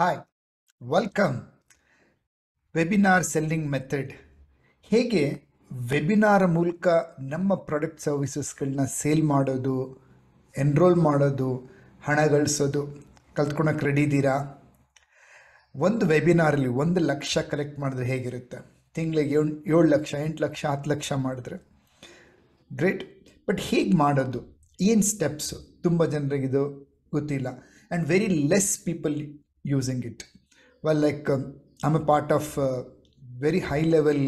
hi welcome webinar selling method ಹೇಗೆ webinar ಮೂಲಕ ನಮ್ಮ ಪ್ರಾಡಕ್ಟ್ ಸರ್ವಿಸಸ್ಗಳನ್ನ ಸೇಲ್ ಮಾಡೋದು ಎನ್ರೋಲ್ ಮಾಡೋದು ಹಣ ಗಳಿಸೋದು ಕಲ್ತ್ಕೊಳಕ್ಕೆ ರೆಡಿ ಇದ್ದೀರಾ ಒಂದು ವೆಬಿನಾರಲ್ಲಿ ಒಂದು ಲಕ್ಷ ಕಲೆಕ್ಟ್ ಮಾಡಿದ್ರೆ ಹೇಗಿರುತ್ತೆ ತಿಂಗಳಿಗೆ ಏಳು ಲಕ್ಷ ಎಂಟು ಲಕ್ಷ ಹತ್ತು ಲಕ್ಷ ಮಾಡಿದ್ರೆ ಗ್ರೇಟ್ ಬಟ್ ಹೇಗೆ ಮಾಡೋದು ಏನು ಸ್ಟೆಪ್ಸು ತುಂಬ ಜನರಿಗಿದು ಗೊತ್ತಿಲ್ಲ and very less people using it well like um um, i'm a part of high uh, very high level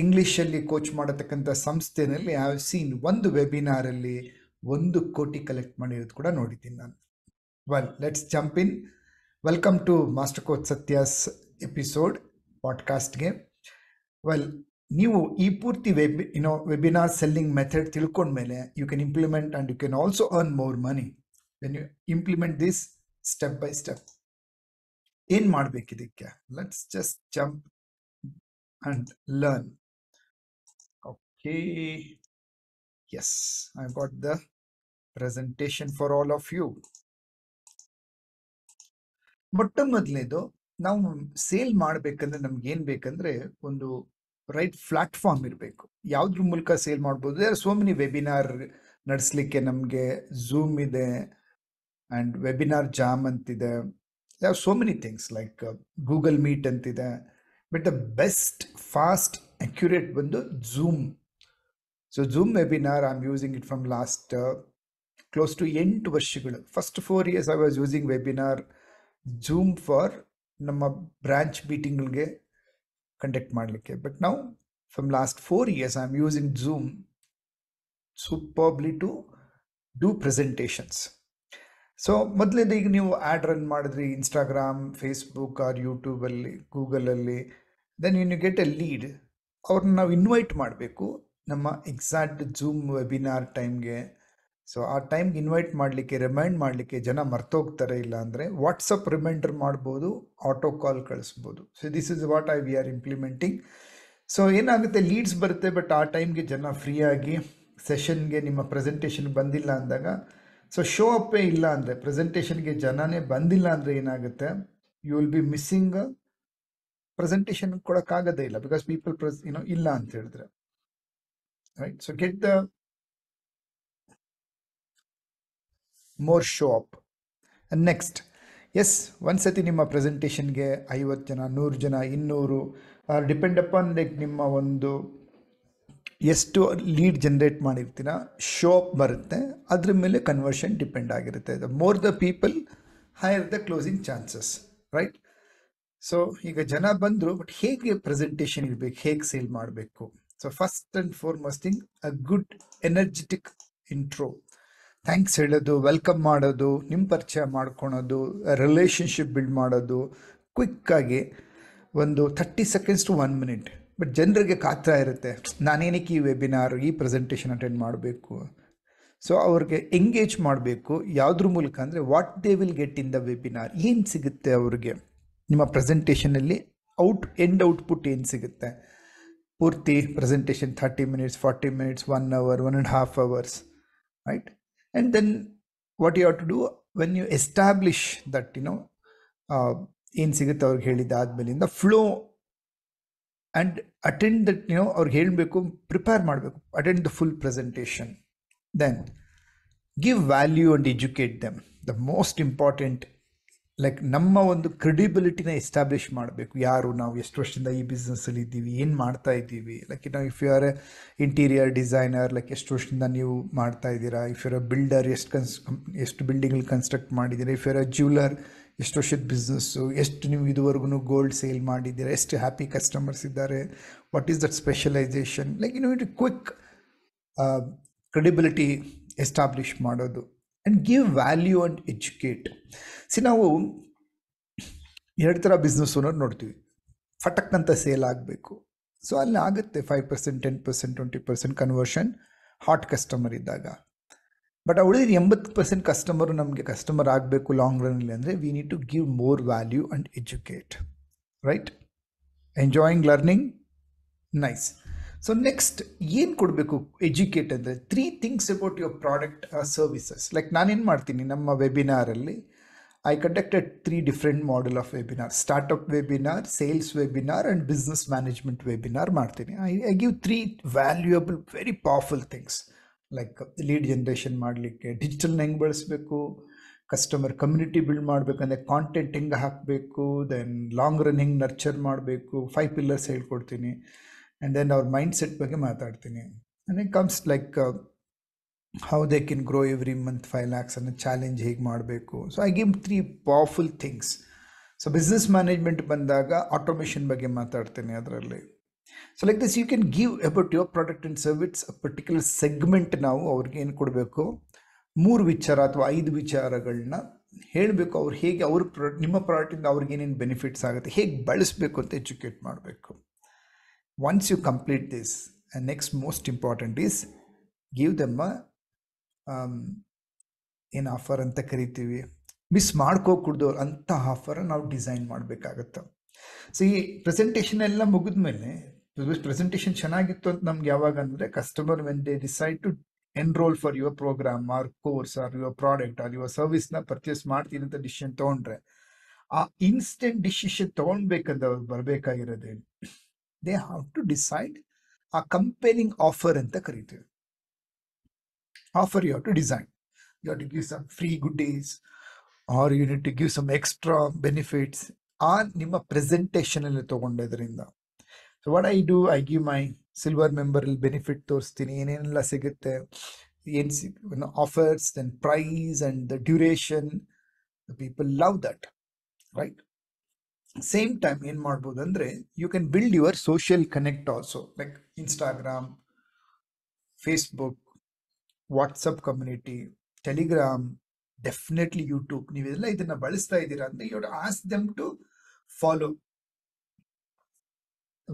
ಇಂಗ್ಲೀಷಲ್ಲಿ ಕೋಚ್ ಮಾಡತಕ್ಕಂಥ ಸಂಸ್ಥೆನಲ್ಲಿ ಐ ಸೀನ್ ಒಂದು ವೆಬಿನಾರಲ್ಲಿ ಒಂದು ಕೋಟಿ ಕಲೆಕ್ಟ್ ಮಾಡಿರೋದು ಕೂಡ ನೋಡಿದ್ದೀನಿ ನಾನು well let's jump in welcome to master coach Satya's episode ಪಾಡ್ಕಾಸ್ಟ್ಗೆ ವೆಲ್ ನೀವು ಈ ಪೂರ್ತಿ web you know webinar selling method ತಿಳ್ಕೊಂಡ್ಮೇಲೆ you can implement and you can also earn more money when you implement this step by step ಏನ್ ಮಾಡ್ಬೇಕು ಇದಕ್ಕೆ let's just jump and learn okay yes I got the presentation for all of you ಮೊಟ್ಟ ಮೊದಲನೇದು ನಾವು sale ಮಾಡ್ಬೇಕಂದ್ರೆ ನಮ್ಗೆ ಏನ್ ಬೇಕಂದ್ರೆ ಒಂದು ರೈಟ್ ಪ್ಲಾಟ್ಫಾರ್ಮ್ ಇರಬೇಕು ಯಾವ್ದ್ರ ಮೂಲಕ ಸೇಲ್ ಮಾಡ್ಬೋದು ಸೋ ಮೆನಿ ವೆಬಿನಾರ್ ನಡೆಸ್ಲಿಕ್ಕೆ ನಮಗೆ ಝೂಮ್ ಇದೆ ಅಂಡ್ ವೆಬಿನಾರ್ ಜಾಮ್ ಅಂತಿದೆ There are so things like Google Meet ಅಂತಿದೆ but the best fast accurate ಬಂದು Zoom so Zoom webinar I am using it from last close to ಎಂಟು ವರ್ಷಗಳು first four years I was using webinar Zoom for ನಮ್ಮ branch ಮೀಟಿಂಗ್ಗಳಿಗೆ conduct ಮಾಡಲಿಕ್ಕೆ but ನಾವು from last four years I am using Zoom superbly to do presentations so ಮೊದಲಿಂದ ಈಗ ನೀವು ad run ಮಾಡಿದ್ರಿ ಇನ್ಸ್ಟಾಗ್ರಾಮ್ ಫೇಸ್ಬುಕ್ ಆರ್ ಯೂಟ್ಯೂಬಲ್ಲಿ ಗೂಗಲಲ್ಲಿ then you get a lead ಅವ್ರನ್ನ ನಾವು ಇನ್ವೈಟ್ ಮಾಡಬೇಕು ನಮ್ಮ ಎಕ್ಸಾಕ್ಟ್ ಜೂಮ್ ವೆಬಿನಾರ್ ಟೈಮ್ಗೆ ಸೊ ಆ ಟೈಮ್ಗೆ ಇನ್ವೈಟ್ ಮಾಡಲಿಕ್ಕೆ ರಿಮೈಂಡ್ ಮಾಡಲಿಕ್ಕೆ ಜನ ಮರ್ತೋಗ್ತಾರೆ ಇಲ್ಲ ಅಂದರೆ ವಾಟ್ಸಪ್ ರಿಮೈಂಡರ್ ಮಾಡ್ಬೋದು ಆಟೋ ಕಾಲ್ ಕಳಿಸ್ಬೋದು so this is what I we are implementing so ಏನಾಗುತ್ತೆ ಲೀಡ್ಸ್ ಬರುತ್ತೆ ಬಟ್ ಆ ಟೈಮ್ಗೆ ಜನ ಫ್ರೀಯಾಗಿ ಸೆಷನ್ಗೆ ನಿಮ್ಮ ಪ್ರೆಸೆಂಟೇಷನ್ ಬಂದಿಲ್ಲ ಅಂದಾಗ ಸೊ ಶೋ ಅಪ್ಪೇ ಇಲ್ಲ ಅಂದರೆ ಪ್ರೆಸೆಂಟೇಷನ್ಗೆ ಜನನೇ ಬಂದಿಲ್ಲ ಅಂದರೆ ಏನಾಗುತ್ತೆ you will be missing presentation ಕೊಡೋಕ್ಕಾಗೋದೇ ಇಲ್ಲ ಬಿಕಾಸ್ ಪೀಪಲ್ ಪ್ರೆಸ್ ಏನೋ ಇಲ್ಲ ಅಂತ ಹೇಳಿದ್ರೆ right so get the more show up next yes ಒಂದು ಸತಿ ನಿಮ್ಮ ಪ್ರೆಸೆಂಟೇಷನ್ಗೆ ಐವತ್ತು ಜನ ನೂರು ಜನ ಇನ್ನೂರು ಡಿಪೆಂಡ್ ಅಪಾನ್ ಲೈಕ್ ನಿಮ್ಮ ಒಂದು ಎಷ್ಟು ಲೀಡ್ ಜನ್ರೇಟ್ ಮಾಡಿರ್ತೀರಾ ಶೋ ಬರುತ್ತೆ ಅದ್ರ ಮೇಲೆ ಕನ್ವರ್ಷನ್ ಡಿಪೆಂಡ್ ಆಗಿರುತ್ತೆ the more the people higher the closing chances right so ಈಗ ಜನ ಬಂದರು ಬಟ್ ಹೇಗೆ ಪ್ರೆಸೆಂಟೇಷನ್ ಇರಬೇಕು ಹೇಗೆ ಸೇಲ್ ಮಾಡಬೇಕು so first and must thing a good energetic intro thanks ಹೇಳೋದು ವೆಲ್ಕಮ್ ಮಾಡೋದು ನಿಮ್ಮ ಪರಿಚಯ ಮಾಡ್ಕೊಳೋದು ರಿಲೇಷನ್ಶಿಪ್ ಬಿಲ್ಡ್ ಮಾಡೋದು ಕ್ವಿಕ್ಕಾಗಿ ಒಂದು thirty seconds to one minute but ಜನರಿಗೆ ಕಾತ್ರ ಇರುತ್ತೆ ನಾನೇನಕ್ಕೆ ಈ ವೆಬಿನಾರ್ ಈ ಪ್ರೆಸೆಂಟೇಷನ್ ಅಟೆಂಡ್ ಮಾಡಬೇಕು ಸೊ ಅವ್ರಿಗೆ ಎಂಗೇಜ್ ಮಾಡಬೇಕು ಯಾವುದ್ರ ಮೂಲಕ ಅಂದರೆ what they will get in the webinar ಏನು ಸಿಗುತ್ತೆ ಅವ್ರಿಗೆ ನಿಮ್ಮ ಪ್ರೆಸೆಂಟೇಷನಲ್ಲಿ ಔಟ್ ಎಂಡ್ ಔಟ್ಪುಟ್ ಏನು ಸಿಗುತ್ತೆ ಪೂರ್ತಿ presentation thirty minutes forty minutes one hour one and half hours right and then what you are to do when you establish that no ಏನು ಸಿಗುತ್ತೆ ಅವ್ರಿಗೆ ಹೇಳಿದ್ದಾದಮೇಲಿಂದ ಫ್ಲೋ ಆ್ಯಂಡ್ ಅಟೆಂಡ್ ದಟ್ ನೀವು ಅವ್ರಿಗೆ ಹೇಳಬೇಕು ಪ್ರಿಪೇರ್ ಮಾಡಬೇಕು attend the full presentation then give value and educate them the most important like ನಮ್ಮ ಒಂದು ಕ್ರೆಡಿಬಿಲಿಟಿನ ಎಸ್ಟಾಬ್ಲಿಷ್ ಮಾಡಬೇಕು ಯಾರು ನಾವು ಎಷ್ಟು ವರ್ಷದಿಂದ ಈ ಬಿಸ್ನೆಸ್ಸಲ್ಲಿ ಇದ್ದೀವಿ ಏನು ಮಾಡ್ತಾ ಇದ್ದೀವಿ ಲೈಕ್ ನಾವು if you are a interior designer like ಎಷ್ಟು ವರ್ಷದಿಂದ ನೀವು ಮಾಡ್ತಾ ಇದ್ದೀರಾ ಇಫ್ ಯು ಅ ಬಿಲ್ಡರ್ ಎಷ್ಟು ಕನ್ಸ್ ಎಷ್ಟು ಬಿಲ್ಡಿಂಗಲ್ಲಿ ಕನ್ಸ್ಟ್ರಕ್ಟ್ ಮಾಡಿದ್ದೀರಾ if you are a jeweller ಎಷ್ಟು ವರ್ಷದ ಬಿಸ್ನೆಸ್ಸು ಎಷ್ಟು ನೀವು ಇದುವರೆಗೂ ಗೋಲ್ಡ್ ಸೇಲ್ ಮಾಡಿದ್ದೀರಾ ಎಷ್ಟು ಹ್ಯಾಪಿ ಕಸ್ಟಮರ್ಸ್ ಇದ್ದಾರೆ what is that specialization like you it quick credibility establish ಮಾಡೋದು and give value and educate see ನಾವು ಎರಡು ಥರ ಬಿಸ್ನೆಸ್ ಓನರ್ ನೋಡ್ತೀವಿ ಫಟಕ್ನಂತ ಸೇಲ್ ಆಗಬೇಕು ಸೊ ಅಲ್ಲಿ ಆಗುತ್ತೆ five percent ten percent twenty percent conversion hot customer ಇದ್ದಾಗ ಬಟ್ ಉಳಿದ ಎಂಬತ್ತು ಪರ್ಸೆಂಟ್ ಕಸ್ಟಮರು ನಮಗೆ ಕಸ್ಟಮರ್ ಆಗಬೇಕು ಲಾಂಗ್ ರನ್ನಲ್ಲಿ ಅಂದರೆ we need to give more value and educate right enjoying learning nice so next ಏನು ಕೊಡಬೇಕು ಎಜುಕೇಟ್ ಅಂದರೆ three things about your product services like ನಾನೇನು ಮಾಡ್ತೀನಿ ನಮ್ಮ ವೆಬಿನಾರಲ್ಲಿ I conducted three different model of webinar startup webinar sales webinar and business management webinar ಮಾಡ್ತೀನಿ I I give three valuable very powerful things like lead generation ಮಾಡಲಿಕ್ಕೆ ಡಿಜಿಟಲ್ನ ಹೆಂಗೆ ಬಳಸಬೇಕು customer community build ಮಾಡಬೇಕಂದ್ರೆ ಕಾಂಟೆಂಟ್ ಹೆಂಗೆ ಹಾಕಬೇಕು ದೆನ್ ಲಾಂಗ್ ರನ್ ಹೆಂಗೆ nurture ಮಾಡಬೇಕು ಫೈವ್ ಪಿಲ್ಲರ್ಸ್ ಹೇಳ್ಕೊಡ್ತೀನಿ ಆ್ಯಂಡ್ ದೆನ್ ಅವ್ರ ಮೈಂಡ್ ಸೆಟ್ ಬಗ್ಗೆ ಮಾತಾಡ್ತೀನಿ and it comes like how they can grow every month five lakhs ಅನ್ನೋ ಚಾಲೆಂಜ್ ಹೇಗೆ ಮಾಡಬೇಕು so I gave three powerful things so business management ಬಂದಾಗ ಆಟೋಮೇಷನ್ ಬಗ್ಗೆ ಮಾತಾಡ್ತೀನಿ ಅದರಲ್ಲಿ so like this you can give about your product and service a particular segment ನಾವು ಅವ್ರಿಗೆ ಏನು ಕೊಡಬೇಕು ಮೂರು ವಿಚಾರ ಅಥವಾ ಐದು ವಿಚಾರಗಳನ್ನ ಹೇಳಬೇಕು ಅವ್ರು ಹೇಗೆ ಅವ್ರ ಪ್ರಾ ನಿಮ್ಮ ಪ್ರಾಡಕ್ಟಿಂದ ಅವ್ರಿಗೆ ಏನೇನು ಬೆನಿಫಿಟ್ಸ್ ಆಗುತ್ತೆ ಹೇಗೆ ಬಳಸಬೇಕು ಅಂತ ಎಜುಕೇಟ್ ಮಾಡಬೇಕು once you complete this and next most important is give them ಏನು ಆಫರ್ ಅಂತ ಕರಿತೀವಿ ಮಿಸ್ ಮಾಡ್ಕೋಕೂಡ್ದು ಅಂಥ ಆಫರ್ ನಾವು ಡಿಸೈನ್ ಮಾಡಬೇಕಾಗತ್ತೆ ಸೊ ಈ ಪ್ರೆಸೆಂಟೇಷನ್ ಎಲ್ಲ ಮುಗಿದ್ಮೇಲೆ ಪ್ರೆಸೆಂಟೇಶನ್ ಚೆನ್ನಾಗಿತ್ತು ಅಂತ ನಮ್ಗೆ ಯಾವಾಗ ಅಂದ್ರೆ customer when they decide to enrol for your program or course or your product or your service ನ ಪರ್ಚೇಸ್ ಮಾಡ್ತೀನಿ ಅಂತ ಡಿಸಿಷನ್ ತಗೊಂಡ್ರೆ ಆ ಇನ್ಸ್ಟೆಂಟ್ ಡಿಸಿಷನ್ ತಗೊಂಡ್ಬೇಕಂದ್ರೆ ಅವ್ರು ಬರ್ಬೇಕಾಗಿರೋದೇ they have to decide a comparing offer ಅಂತ ಕರಿತೀವಿ offer you have to design you are to give some free goodies or you need to give some extra benefits ಆ ನಿಮ್ಮ ಅಲ್ಲಿ ತೊಗೊಂಡೋದ್ರಿಂದ so what I do I give my silver ಮೆಂಬರಲ್ಲಿ benefit ತೋರಿಸ್ತೀನಿ ಏನೇನೆಲ್ಲ ಸಿಗುತ್ತೆ ಏನು see offers then price and the duration the people love that right same time ಏನು ಮಾಡ್ಬೋದು ಅಂದರೆ you can build your social connect also like Instagram Facebook WhatsApp community Telegram definitely YouTube ನೀವೆಲ್ಲ ಇದನ್ನು ಬಳಸ್ತಾ ಇದ್ದೀರಾ ಅಂದರೆ you ask them to follow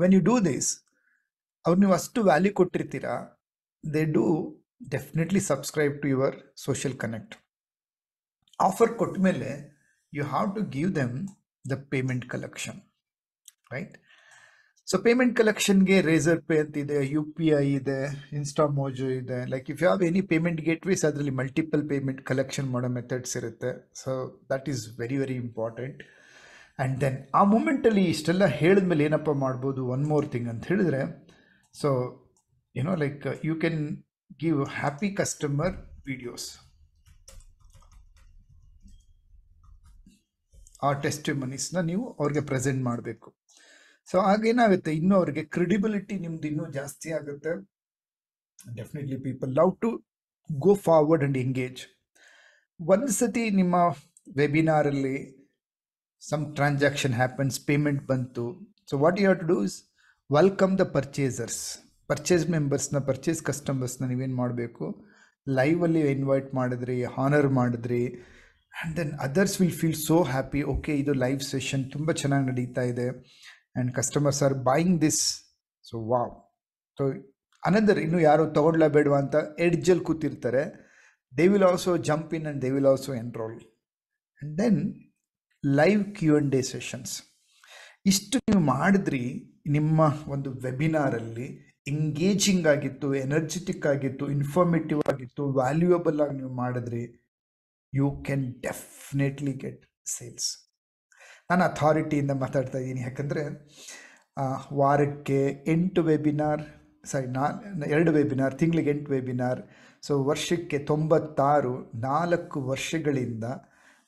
when you do this ಅವ್ರು ನೀವು ಅಷ್ಟು ವ್ಯಾಲ್ಯೂ ಕೊಟ್ಟಿರ್ತೀರಾ they do definitely subscribe to your social connect offer ಕೊಟ್ಟ ಮೇಲೆ you have to give them the payment collection right so payment ಕಲೆಕ್ಷನ್ಗೆ ರೇಸರ್ ಪೇ ಅಂತಿದೆ U P I ಇದೆ Instamojo ಇದೆ like if you have any payment gateways ಅದರಲ್ಲಿ multiple payment collection ಮಾಡೋ methods ಇರುತ್ತೆ so that is very very important and then ಆ ಮೂಮೆಂಟಲ್ಲಿ ಇಷ್ಟೆಲ್ಲ ಹೇಳಿದ್ಮೇಲೆ ಏನಪ್ಪ ಮಾಡ್ಬೋದು ಒನ್ ಮೋರ್ ಥಿಂಗ್ ಅಂತ ಹೇಳಿದ್ರೆ ಸೊ ಏನೋ like you can give happy customer videos ಆ ಟೆಸ್ಟ್ ಮನೀಸ್ನ ನೀವು ಅವ್ರಿಗೆ ಪ್ರೆಸೆಂಟ್ ಮಾಡಬೇಕು ಸೊ ಆಗೇನಾಗುತ್ತೆ ಇನ್ನೂ ಅವ್ರಿಗೆ ಕ್ರೆಡಿಬಿಲಿಟಿ ನಿಮ್ದು ಇನ್ನೂ ಜಾಸ್ತಿ ಆಗುತ್ತೆ definitely people love to go forward and engage ಒಂದು ಸತಿ ನಿಮ್ಮ ವೆಬಿನಾರಲ್ಲಿ ಸಮ್ ಟ್ರಾನ್ಸಾಕ್ಷನ್ ಹ್ಯಾಪನ್ಸ್ ಪೇಮೆಂಟ್ ಬಂತು so what you have to do welcome the purchasers purchase ಮೆಂಬರ್ಸ್ನ ಪರ್ಚೇಸ್ ಕಸ್ಟಮರ್ಸ್ನ ನೀವೇನು ಮಾಡಬೇಕು ಲೈವಲ್ಲಿ ಇನ್ವೈಟ್ ಮಾಡಿದ್ರಿ ಹಾನರ್ ಮಾಡಿದ್ರಿ and then others will feel so happy okay ಇದು ಲೈವ್ ಸೆಷನ್ ತುಂಬ ಚೆನ್ನಾಗಿ ನಡೀತಾ ಇದೆ and customers are buying this so wow so another ಇನ್ನೂ ಯಾರು ತೊಗೊಳ್ಲಾ ಅಂತ ಎಡ್ಜಲ್ಲಿ ಕೂತಿರ್ತಾರೆ they will also jump in and they will also enrol and then live Q and A sessions ಇಷ್ಟು ನೀವು ಮಾಡಿದ್ರಿ ನಿಮ್ಮ ಒಂದು ವೆಬಿನಾರಲ್ಲಿ ಎಂಗೇಜಿಂಗ್ ಆಗಿತ್ತು ಎನರ್ಜೆಟಿಕ್ ಆಗಿತ್ತು ಇನ್ಫಾರ್ಮೇಟಿವ್ ಆಗಿತ್ತು ವ್ಯಾಲ್ಯೂಯಬಲ್ ಆಗಿ ನೀವು ಮಾಡಿದ್ರಿ you can definitely get sales ನಾನು ಅಥಾರಿಟಿಯಿಂದ ಮಾತಾಡ್ತಾ ಇದ್ದೀನಿ ಯಾಕಂದರೆ ವಾರಕ್ಕೆ ಎಂಟು ವೆಬಿನಾರ್ ಸಾರಿ ನಾ ಎರಡು ವೆಬಿನಾರ್ ತಿಂಗಳಿಗೆ ಎಂಟು ವೆಬಿನಾರ್ ಸೊ ವರ್ಷಕ್ಕೆ ತೊಂಬತ್ತಾರು ನಾಲ್ಕು ವರ್ಷಗಳಿಂದ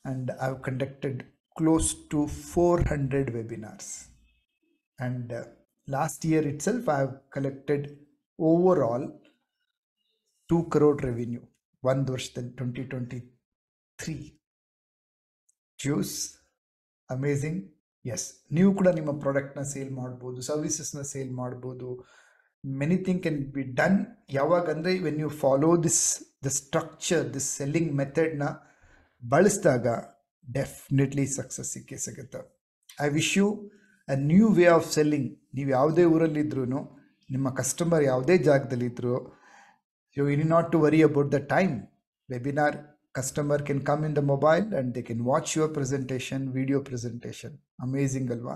and I conducted close to 400 webinars and uh, last year itself have collected over all 2 crore revenue ಒಂದು ವರ್ಷದಲ್ಲಿ ಟ್ವೆಂಟಿ ಟ್ವೆಂಟಿ ತ್ರೀ ಜ್ಯೂಸ್ ಅಮೇಝಿಂಗ್ ಎಸ್ ನೀವು ಕೂಡ ನಿಮ್ಮ ಪ್ರಾಡಕ್ಟ್ನ ಸೇಲ್ ಮಾಡ್ಬೋದು ಸರ್ವಿಸಸ್ನ ಸೇಲ್ ಮಾಡ್ಬೋದು many thing thing can be done ಯಾವಾಗ ಅಂದರೆ when you follow this the structure this selling ಮೆಥಡನ್ನ ಬಳಸಿದಾಗ ಡೆಫಿನೆಟ್ಲಿ ಸಕ್ಸಸ್ ಸಿಕ್ಕೇ ಸಿಗುತ್ತೆ I wish you a new way of selling ನೀವು ಯಾವುದೇ ಊರಲ್ಲಿದ್ರೂ ನಿಮ್ಮ ಕಸ್ಟಮರ್ ಯಾವುದೇ ಜಾಗದಲ್ಲಿದ್ದರೂ you need not to worry about the time webinar customer can come in the mobile and they can watch your presentation video presentation amazing ಅಲ್ವಾ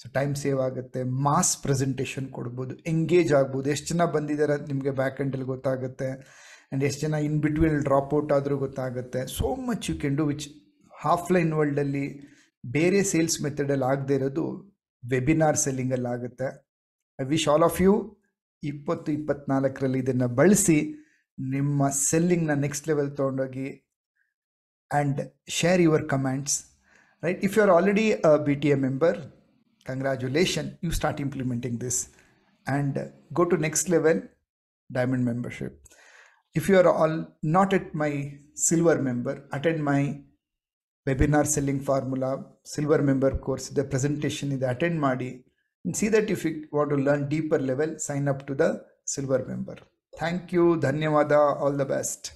so time save ಆಗುತ್ತೆ mass presentation ಕೊಡ್ಬೋದು engage ಆಗ್ಬೋದು ಎಷ್ಟು ಜನ ಬಂದಿದ್ದಾರೆ ನಿಮಗೆ ಬ್ಯಾಕ್ ಎಂಡಲ್ಲಿ ಗೊತ್ತಾಗುತ್ತೆ and ಎಷ್ಟು ಜನ ಇನ್ ಬಿಟ್ವೀನ್ ಡ್ರಾಪ್ ಔಟ್ ಆದರೂ ಗೊತ್ತಾಗುತ್ತೆ so much you can do which offline ವರ್ಲ್ಡಲ್ಲಿ ಬೇರೆ ಸೇಲ್ಸ್ ಮೆಥಡಲ್ಲಿ ಆಗದೆ ಇರೋದು ವೆಬಿನಾರ್ ಸೆಲ್ಲಿಂಗಲ್ಲಿ ಆಗುತ್ತೆ I wish all of you ಇಪ್ಪತ್ತು ಇಪ್ಪತ್ನಾಲ್ಕರಲ್ಲಿ ಇದನ್ನು ಬಳಸಿ ನಿಮ್ಮ ಸೆಲ್ಲಿಂಗ್ನ ನೆಕ್ಸ್ಟ್ ಲೆವೆಲ್ ತೊಗೊಂಡೋಗಿ and share your comments right if you are already a B T A member congratulation you start implementing this and go to next level diamond membership if you are all not yet my silver member attend my webinar selling formula silver member course ಇದೆ presentation ಇದೆ attend ಮಾಡಿ see that if you want to learn deeper level sign up to the silver member thank you ಧನ್ಯವಾದ all the best